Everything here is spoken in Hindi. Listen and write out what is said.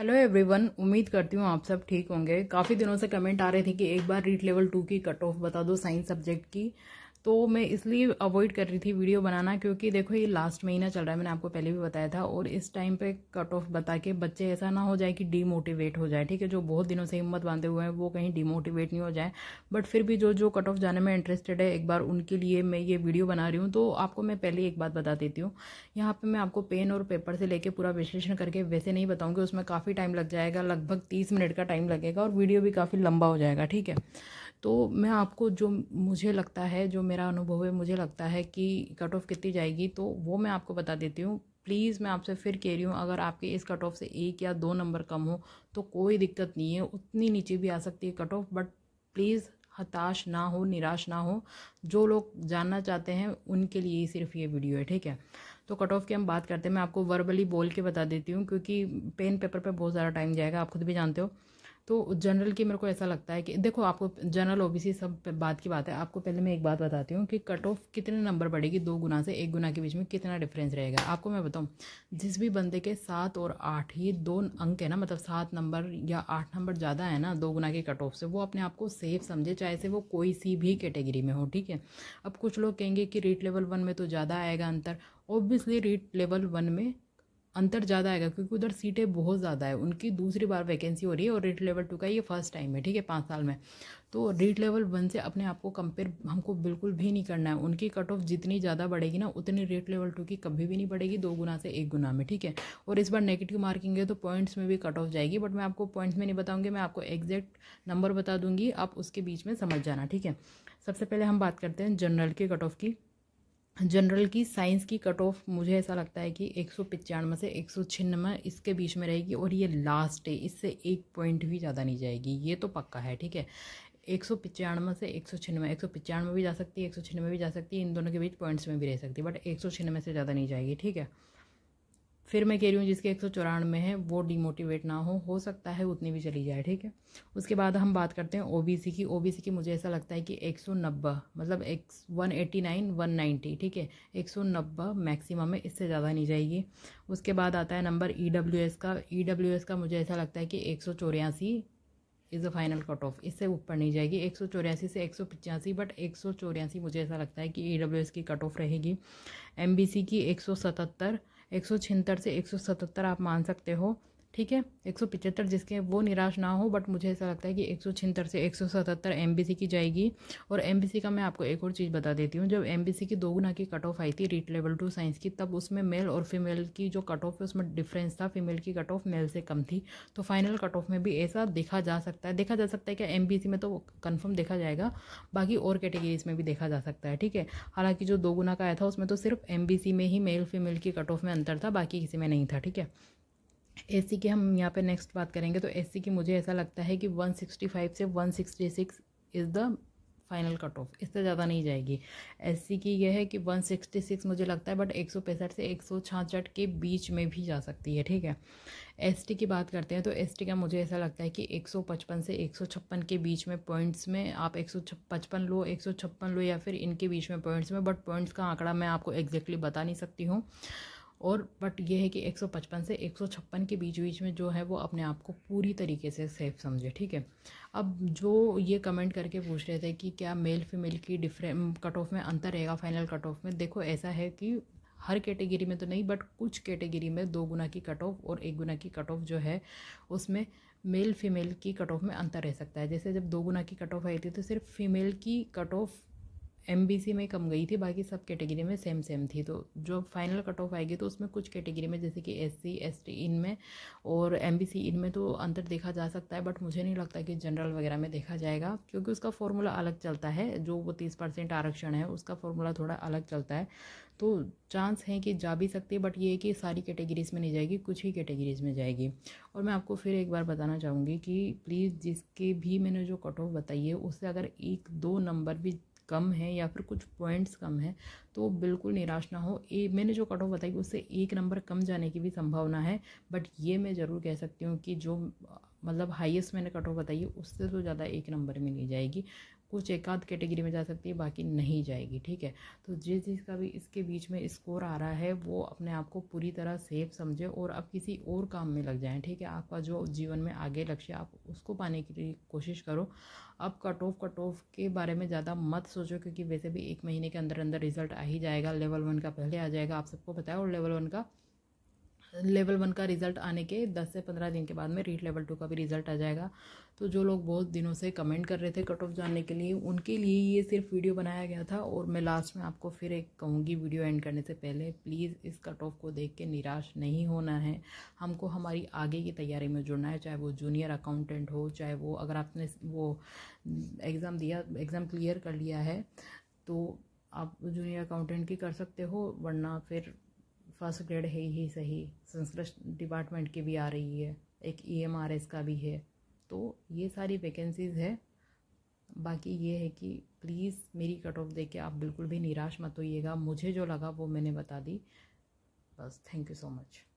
हेलो एवरीवन उम्मीद करती हूँ आप सब ठीक होंगे काफ़ी दिनों से कमेंट आ रहे थे कि एक बार रीट लेवल टू की कट ऑफ बता दो साइंस सब्जेक्ट की तो मैं इसलिए अवॉइड कर रही थी वीडियो बनाना क्योंकि देखो ये लास्ट महीना चल रहा है मैंने आपको पहले भी बताया था और इस टाइम पे कट ऑफ बता के बच्चे ऐसा ना हो जाए कि डीमोटिवेट हो जाए ठीक है जो बहुत दिनों से हिम्मत बांधे हुए हैं वो कहीं डीमोटिवेट नहीं हो जाए बट फिर भी जो जो कट ऑफ जाने में इंटरेस्टेड है एक बार उनके लिए मैं ये वीडियो बना रही हूँ तो आपको मैं पहले एक बात बता देती हूँ यहाँ पर मैं आपको पेन और पेपर से लेकर पूरा विश्लेषण करके वैसे नहीं बताऊँगी उसमें काफ़ी टाइम लग जाएगा लगभग तीस मिनट का टाइम लगेगा और वीडियो भी काफ़ी लंबा हो जाएगा ठीक है तो मैं आपको जो मुझे लगता है जो मेरा अनुभव है मुझे लगता है कि कट ऑफ कितनी जाएगी तो वो मैं आपको बता देती हूँ प्लीज़ मैं आपसे फिर कह रही हूँ अगर आपके इस कट ऑफ से एक या दो नंबर कम हो तो कोई दिक्कत नहीं है उतनी नीचे भी आ सकती है कट ऑफ बट प्लीज़ हताश ना हो निराश ना हो जो लोग जानना चाहते हैं उनके लिए ही सिर्फ ये वीडियो है ठीक है तो कट ऑफ की हम बात करते हैं मैं आपको वर्बली बोल के बता देती हूँ क्योंकि पेन पेपर पे बहुत ज़्यादा टाइम जाएगा आप खुद भी जानते हो तो जनरल की मेरे को ऐसा लगता है कि देखो आपको जनरल ओबीसी सब बात की बात है आपको पहले मैं एक बात बताती हूँ कि कट ऑफ कितने नंबर बढ़ेगी दो गुना से एक गुना के बीच में कितना डिफरेंस रहेगा आपको मैं बताऊँ जिस भी बंदे के सात और आठ ये दो अंक है ना मतलब सात नंबर या आठ नंबर ज़्यादा है ना दो गुना के कट ऑफ से वो अपने आप को सेफ समझे चाहे से वो कोई सी भी कैटेगरी में हो ठीक है अब कुछ लोग कहेंगे कि रीट लेवल वन में तो ज़्यादा आएगा अंतर ऑब्वियसली रीट लेवल वन में अंतर ज़्यादा आएगा क्योंकि उधर सीटें बहुत ज़्यादा है उनकी दूसरी बार वैकेंसी हो रही है और रेट लेवल टू का ये फर्स्ट टाइम है ठीक है पाँच साल में तो रेट लेवल वन से अपने आप को कंपेयर हमको बिल्कुल भी नहीं करना है उनकी कट ऑफ जितनी ज़्यादा बढ़ेगी ना उतनी रेट लेवल टू की कभी भी नहीं बढ़ेगी दो गुना से एक गुना में ठीक है और इस बार नेगेटिव मार्किंग है तो पॉइंट्स में भी कट ऑफ जाएगी बट मैं आपको पॉइंट्स में नहीं बताऊँगी मैं आपको एग्जैक्ट नंबर बता दूँगी आप उसके बीच में समझ जाना ठीक है सबसे पहले हम बात करते हैं जनरल के कट ऑफ की जनरल की साइंस की कट ऑफ मुझे ऐसा लगता है कि एक सौ पचानवे से एक सौ छियानवे इसके बीच में रहेगी और ये लास्ट है इससे एक पॉइंट भी ज़्यादा नहीं जाएगी ये तो पक्का है ठीक है एक सौ पचानवे से एक सौ छियानवे एक सौ पचानवे भी जा सकती है एक सौ छियानवे भी जा सकती है इन दोनों के बीच पॉइंट्स में भी रह सकती है बट एक सौ छियानवे से ज़्यादा नहीं जाएगी ठीक है फिर मैं कह रही हूँ जिसके एक सौ चौरानवे है वो डीमोटिवेट ना हो हो सकता है उतनी भी चली जाए ठीक है उसके बाद हम बात करते हैं ओबीसी की ओबीसी की मुझे ऐसा लगता है कि एक सौ नब्बे मतलब एक one eighty nine one ninety ठीक है एक सौ नब्बे मैक्सिमम है इससे ज़्यादा नहीं जाएगी उसके बाद आता है नंबर ई डब्ल्यू एस का ई डब्ल्यू एस का मुझे ऐसा लगता है कि एक सौ चौरासी is the final cut off इससे ऊपर नहीं जाएगी एक सौ चौरासी से एक सौ पचासी बट एक सौ चौरासी मुझे ऐसा लगता है कि ई डब्ल्यू एस की कट ऑफ रहेगी एम बी सी की एक सौ सतहत्तर एक से एक आप मान सकते हो ठीक है एक जिसके वो निराश ना हो बट मुझे ऐसा लगता है कि एक से एक सौ की जाएगी और एम का मैं आपको एक और चीज़ बता देती हूँ जब एम की दोगुना की कट ऑफ आई थी रीट लेवल टू साइंस की तब उसमें मेल और फीमेल की जो कट ऑफ है उसमें डिफरेंस था फीमेल की कट ऑफ मेल से कम थी तो फाइनल कट ऑफ में भी ऐसा देखा जा सकता है देखा जा सकता है क्या एम में तो कन्फर्म देखा जाएगा बाकी और कैटेगरीज में भी देखा जा सकता है ठीक है हालांकि जो दोगुना का आया था उसमें तो सिर्फ एम में ही मेल फीमेल की कट ऑफ में अंतर था बाकी किसी में नहीं था ठीक है एसी की हम यहाँ पे नेक्स्ट बात करेंगे तो एसी की मुझे ऐसा लगता है कि 165 से 166 is the final cut off इससे ज़्यादा नहीं जाएगी एस की यह है कि 166 मुझे लगता है बट एक से एक के बीच में भी जा सकती है ठीक है एस की बात करते हैं तो एस का मुझे ऐसा लगता है कि 155 से छप्पन के बीच में पॉइंट्स में आप पचपन लो छप्पन लो या फिर इनके बीच में पॉइंट्स में बट पॉइंट्स का आंकड़ा मैं आपको एग्जैक्टली बता नहीं सकती हूँ और बट ये है कि 155 से 156 के बीच बीच में जो है वो अपने आप को पूरी तरीके से सेफ समझे ठीक है अब जो ये कमेंट करके पूछ रहे थे कि क्या मेल फीमेल की डिफरें कट ऑफ में अंतर रहेगा फाइनल कट ऑफ में देखो ऐसा है कि हर कैटेगरी में तो नहीं बट कुछ कैटेगरी में दो गुना की कट ऑफ और एक गुना की कट ऑफ जो है उसमें मेल फीमेल की कट ऑफ में अंतर रह सकता है जैसे जब दो गुना की कट ऑफ आई थी तो सिर्फ फीमेल की कट ऑफ एम में कम गई थी बाकी सब कैटेगरी में सेम सेम थी तो जो फाइनल कट ऑफ आएगी तो उसमें कुछ कैटेगरी में जैसे कि एस सी एस टी इन में और एम बी सी इन में तो अंतर देखा जा सकता है बट मुझे नहीं लगता कि जनरल वगैरह में देखा जाएगा क्योंकि उसका फॉर्मूला अलग चलता है जो वो तीस परसेंट आरक्षण है उसका फॉर्मूला थोड़ा अलग चलता है तो चांस है कि जा भी सकती है बट ये है कि सारी कैटेगरीज़ में नहीं जाएगी कुछ ही कैटेगरीज़ में जाएगी और मैं आपको फिर एक बार बताना चाहूँगी कि प्लीज़ जिसके भी मैंने जो कट ऑफ बताई है उससे अगर एक दो नंबर भी कम है या फिर कुछ पॉइंट्स कम है तो बिल्कुल निराश ना हो ए मैंने जो कट ऑफ बताई उससे एक नंबर कम जाने की भी संभावना है बट ये मैं ज़रूर कह सकती हूँ कि जो मतलब हाईएस्ट मैंने कट ऑफ बताई है उससे तो ज़्यादा एक नंबर में नहीं जाएगी कुछ एक आध कैटेगरी में जा सकती है बाकी नहीं जाएगी ठीक है तो जिस चीज़ का भी इसके बीच में स्कोर आ रहा है वो अपने आप को पूरी तरह सेफ समझे और अब किसी और काम में लग जाएँ ठीक है आपका जो जीवन में आगे लक्ष्य आप उसको पाने के लिए कोशिश करो अब कट ऑफ कट ऑफ के बारे में ज़्यादा मत सोचो क्योंकि वैसे भी एक महीने के अंदर अंदर रिजल्ट आ ही जाएगा लेवल वन का पहले आ जाएगा आप सबको बताया और लेवल वन का लेवल वन का रिज़ल्ट आने के दस से पंद्रह दिन के बाद में रीट लेवल टू का भी रिज़ल्ट आ जाएगा तो जो लोग बहुत दिनों से कमेंट कर रहे थे कट ऑफ जानने के लिए उनके लिए ये सिर्फ वीडियो बनाया गया था और मैं लास्ट में आपको फिर एक कहूँगी वीडियो एंड करने से पहले प्लीज़ इस कट ऑफ को देख के निराश नहीं होना है हमको हमारी आगे की तैयारी में जुड़ना है चाहे वो जूनियर अकाउंटेंट हो चाहे वो अगर आपने वो एग्ज़ाम दिया एग्ज़ाम क्लियर कर लिया है तो आप जूनियर अकाउंटेंट की कर सकते हो वरना फिर फर्स्ट ग्रेड है ही सही संस्कृत डिपार्टमेंट की भी आ रही है एक ई एम आर एस का भी है तो ये सारी वैकेंसीज़ है बाकी ये है कि प्लीज़ मेरी कट ऑफ देख के आप बिल्कुल भी निराश मत होइएगा मुझे जो लगा वो मैंने बता दी बस थैंक यू सो मच